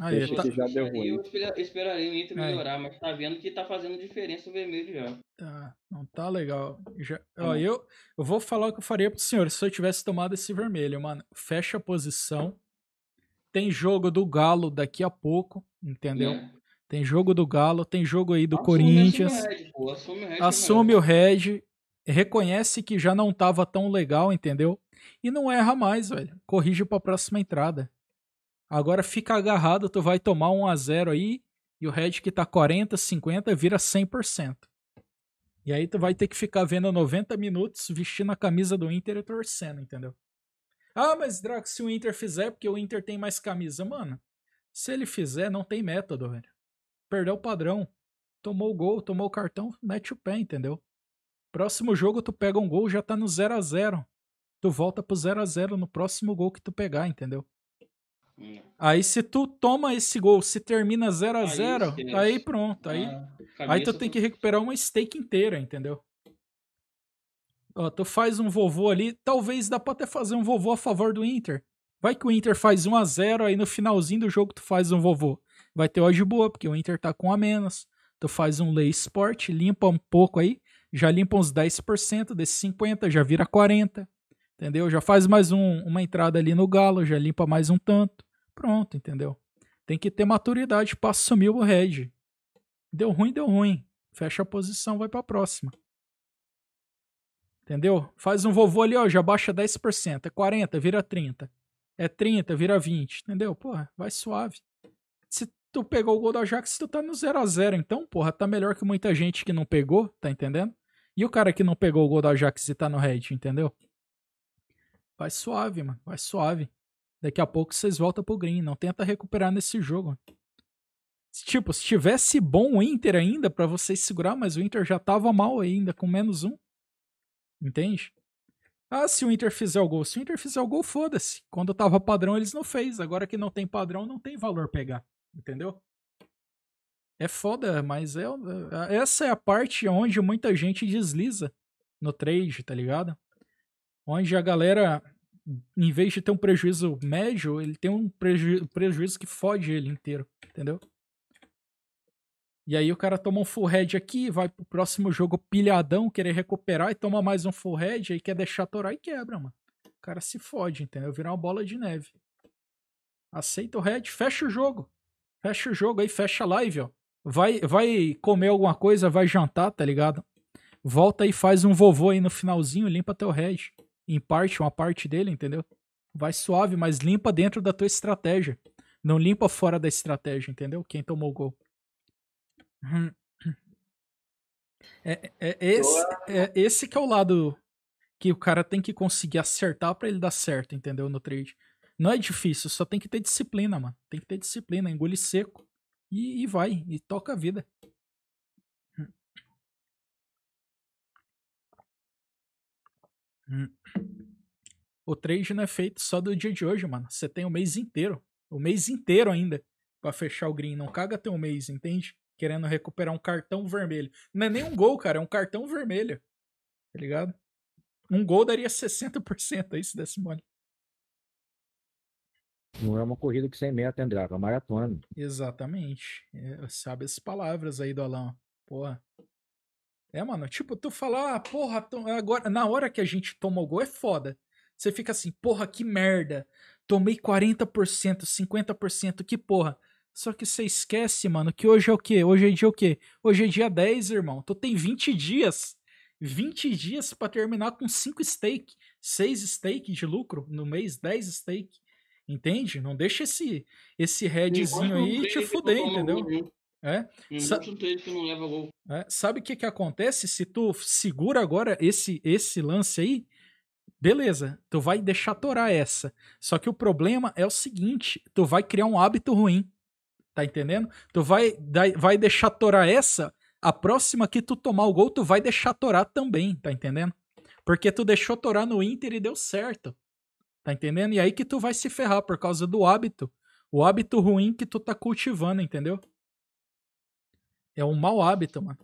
Aí, tá... que já deu ruim. Eu esperaria o Inter melhorar, mas tá vendo que tá fazendo diferença o vermelho já. Tá, não tá legal. Já... Ó, hum. eu, eu vou falar o que eu faria pro senhor se eu tivesse tomado esse vermelho, mano. Fecha a posição. Tem jogo do Galo daqui a pouco, entendeu? É. Tem jogo do Galo, tem jogo aí do assume Corinthians. Red, pô, assume o Red. Assume o Red. Reconhece que já não tava tão legal, entendeu? E não erra mais, velho. Corrige pra próxima entrada. Agora fica agarrado, tu vai tomar 1 a 0 aí e o Red que tá 40, 50 vira 100%. E aí tu vai ter que ficar vendo 90 minutos vestindo a camisa do Inter e torcendo, entendeu? Ah, mas Drax, se o Inter fizer, porque o Inter tem mais camisa, mano. Se ele fizer, não tem método, velho. Perdeu o padrão. Tomou o gol, tomou o cartão, mete o pé, entendeu? Próximo jogo tu pega um gol, já tá no 0 a 0 Tu volta pro 0 a 0 no próximo gol que tu pegar, entendeu? Hum. Aí se tu toma esse gol, se termina 0 a 0 aí, aí, pronto. Aí, ah, aí tu tem que recuperar uma stake inteira, entendeu? Ó, tu faz um vovô ali, talvez dá pra até fazer um vovô a favor do Inter. Vai que o Inter faz 1 a 0 aí no finalzinho do jogo tu faz um vovô. Vai ter hoje boa, porque o Inter tá com a menos. Tu faz um lay sport, limpa um pouco aí, já limpa uns 10% desses 50, já vira 40 entendeu? Já faz mais um, uma entrada ali no galo, já limpa mais um tanto, pronto, entendeu? Tem que ter maturidade para assumir o head. Deu ruim, deu ruim. Fecha a posição, vai para a próxima. Entendeu? Faz um vovô ali, ó, já baixa 10%, é 40, vira 30. É 30, vira 20, entendeu? Porra, vai suave. Se tu pegou o gol do Ajax, tu tá no 0 a 0 então, porra, tá melhor que muita gente que não pegou, tá entendendo? E o cara que não pegou o gol do Ajax e tá no head, entendeu? Vai suave, mano. Vai suave. Daqui a pouco vocês voltam pro green. Não tenta recuperar nesse jogo. Tipo, se tivesse bom o Inter ainda para vocês segurar, mas o Inter já tava mal ainda, com menos um. Entende? Ah, se o Inter fizer o gol. Se o Inter fizer o gol, foda-se. Quando tava padrão, eles não fez. Agora que não tem padrão, não tem valor pegar. Entendeu? É foda, mas é, é essa é a parte onde muita gente desliza no trade, tá ligado? onde a galera, em vez de ter um prejuízo médio, ele tem um preju prejuízo que fode ele inteiro, entendeu? E aí o cara toma um full head aqui, vai pro próximo jogo pilhadão, querer recuperar e toma mais um full head, aí quer deixar torar e quebra, mano. O cara se fode, entendeu? Virar uma bola de neve. Aceita o head, fecha o jogo. Fecha o jogo aí, fecha a live, ó. Vai, vai comer alguma coisa, vai jantar, tá ligado? Volta e faz um vovô aí no finalzinho, limpa teu head em parte, uma parte dele, entendeu? Vai suave, mas limpa dentro da tua estratégia. Não limpa fora da estratégia, entendeu? Quem tomou o gol. É, é, é esse, é esse que é o lado que o cara tem que conseguir acertar para ele dar certo, entendeu? No trade. Não é difícil, só tem que ter disciplina, mano. Tem que ter disciplina, engole seco e, e vai, e toca a vida. Hum. O trade não é feito só do dia de hoje, mano. Você tem o mês inteiro. O mês inteiro ainda para fechar o green. Não caga um mês, entende? Querendo recuperar um cartão vermelho. Não é nem um gol, cara. É um cartão vermelho. Tá ligado? Um gol daria 60% aí se desse mole. Não é uma corrida que sem meta, André, é uma maratona. Exatamente. É, sabe as palavras aí do Alan? Porra, é, mano, tipo, tu falar, ah, porra, agora, na hora que a gente toma o gol é foda. Você fica assim, porra, que merda. Tomei 40%, 50%, que porra. Só que você esquece, mano, que hoje é o quê? Hoje é dia o quê? Hoje é dia 10, irmão. Tu então tem 20 dias. 20 dias para terminar com 5 stake, 6 stake de lucro no mês, 10 stake. Entende? Não deixa esse esse headzinho aí te fuder, entendeu? É. Sa que não leva gol. É. Sabe o que, que acontece? Se tu segura agora esse, esse lance aí, beleza, tu vai deixar torar essa. Só que o problema é o seguinte: tu vai criar um hábito ruim. Tá entendendo? Tu vai, vai deixar torar essa, a próxima que tu tomar o gol, tu vai deixar torar também, tá entendendo? Porque tu deixou torar no Inter e deu certo. Tá entendendo? E aí que tu vai se ferrar por causa do hábito. O hábito ruim que tu tá cultivando, entendeu? É um mau hábito, mano.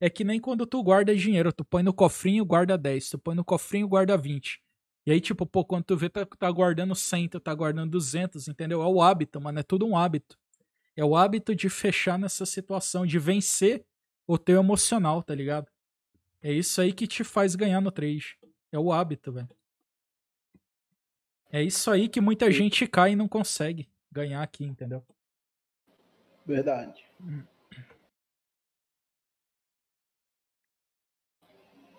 É que nem quando tu guarda dinheiro, tu põe no cofrinho, guarda 10, tu põe no cofrinho, guarda 20. E aí, tipo, pô, quando tu vê, tá, tá guardando 100, tu tá guardando 200, entendeu? É o hábito, mano, é tudo um hábito. É o hábito de fechar nessa situação, de vencer o teu emocional, tá ligado? É isso aí que te faz ganhar no trade. É o hábito, velho. É isso aí que muita gente cai e não consegue ganhar aqui, entendeu? Verdade. Hum.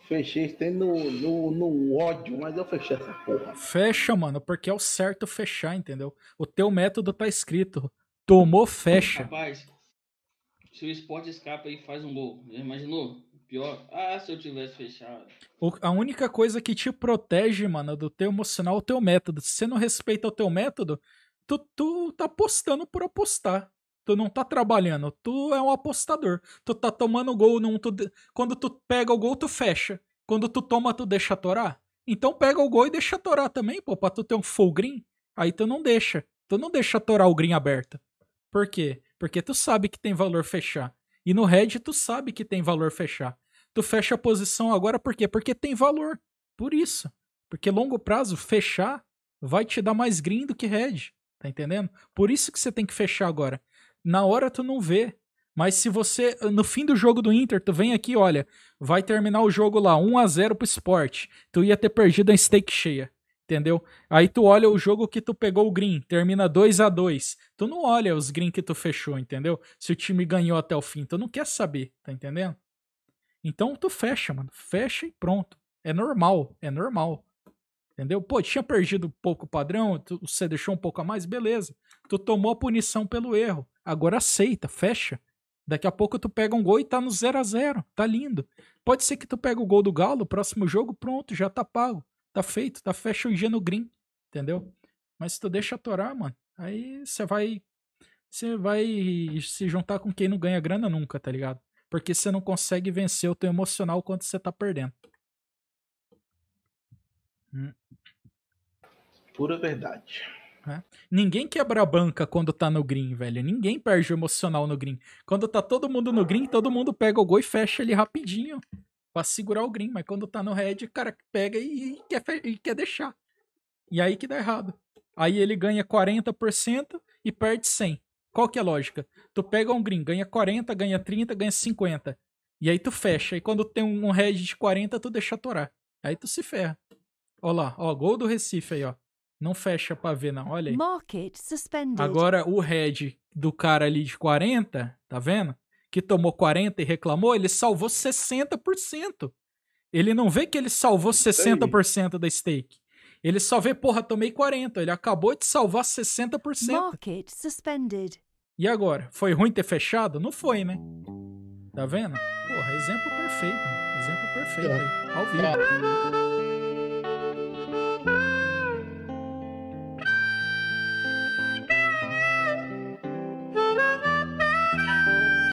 Fechei tem no, no, no, ódio, mas eu fechei essa porra. Fecha, mano, porque é o certo fechar, entendeu? O teu método tá escrito. Tomou, fecha. Rapaz, se o esporte escapa aí, faz um gol, já imaginou? Pior. Ah, se eu tivesse fechado. O, a única coisa que te protege, mano, do teu emocional é o teu método. Se você não respeita o teu método, tu, tu tá apostando por apostar. Tu não tá trabalhando, tu é um apostador. Tu tá tomando gol num. Tu Quando tu pega o gol, tu fecha. Quando tu toma, tu deixa torar. Então pega o gol e deixa torar também, pô, pra tu ter um full green. Aí tu não deixa. Tu não deixa torar o green aberto. Por quê? Porque tu sabe que tem valor fechar. E no red tu sabe que tem valor fechar. Tu fecha a posição agora por quê? Porque tem valor. Por isso. Porque longo prazo, fechar vai te dar mais green do que red. Tá entendendo? Por isso que você tem que fechar agora na hora tu não vê. Mas se você, no fim do jogo do Inter, tu vem aqui, olha, vai terminar o jogo lá, 1 a 0 pro esporte. Tu ia ter perdido a stake cheia, entendeu? Aí tu olha o jogo que tu pegou o green, termina 2 a 2 Tu não olha os green que tu fechou, entendeu? Se o time ganhou até o fim, tu não quer saber, tá entendendo? Então tu fecha, mano. Fecha e pronto. É normal, é normal. Entendeu? Pô, tinha perdido pouco padrão, tu, você deixou um pouco a mais, beleza. Tu tomou a punição pelo erro. Agora aceita, fecha. Daqui a pouco tu pega um gol e tá no 0 a 0 Tá lindo. Pode ser que tu pega o gol do Galo, próximo jogo, pronto, já tá pago. Tá feito, tá fecha o G no green, entendeu? Mas se tu deixa atorar, mano, aí você vai você vai se juntar com quem não ganha grana nunca, tá ligado? Porque você não consegue vencer o teu emocional quando você tá perdendo. Hum. Pura verdade. Né? Ninguém quebra a banca quando tá no green, velho. Ninguém perde o emocional no green. Quando tá todo mundo no green, todo mundo pega o gol e fecha ele rapidinho pra segurar o green. Mas quando tá no red, o cara pega e, quer, e quer deixar. E aí que dá errado. Aí ele ganha 40% e perde 100. Qual que é a lógica? Tu pega um green, ganha 40, ganha 30, ganha 50. E aí tu fecha. E quando tem um red de 40, tu deixa torar Aí tu se ferra. Ó lá, ó, gol do Recife aí, ó. Não fecha pra ver, não. Olha aí. Market suspended. Agora o head do cara ali de 40, tá vendo? Que tomou 40 e reclamou, ele salvou 60%. Ele não vê que ele salvou 60% da stake. Ele só vê, porra, tomei 40. Ele acabou de salvar 60%. Market suspended. E agora? Foi ruim ter fechado? Não foi, né? Tá vendo? Porra, exemplo perfeito. Exemplo perfeito tá. aí. Ao vivo.